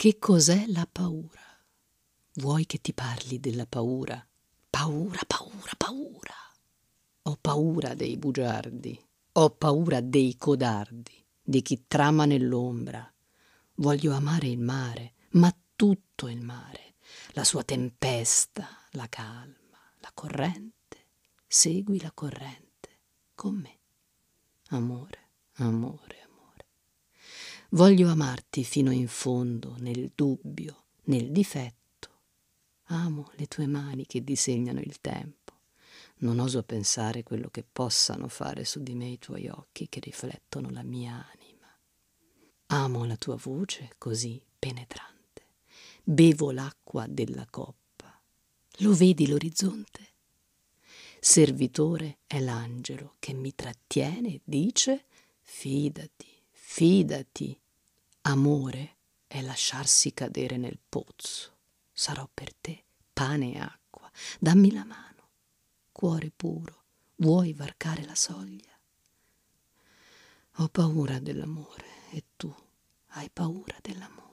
Che cos'è la paura? Vuoi che ti parli della paura? Paura, paura, paura. Ho paura dei bugiardi, ho paura dei codardi, di chi trama nell'ombra. Voglio amare il mare, ma tutto il mare, la sua tempesta, la calma, la corrente. Segui la corrente con me. Amore, amore. Voglio amarti fino in fondo, nel dubbio, nel difetto. Amo le tue mani che disegnano il tempo. Non oso pensare quello che possano fare su di me i tuoi occhi che riflettono la mia anima. Amo la tua voce così penetrante. Bevo l'acqua della coppa. Lo vedi l'orizzonte? Servitore è l'angelo che mi trattiene e dice fidati, fidati, Amore è lasciarsi cadere nel pozzo. Sarò per te pane e acqua. Dammi la mano. Cuore puro, vuoi varcare la soglia? Ho paura dell'amore e tu hai paura dell'amore.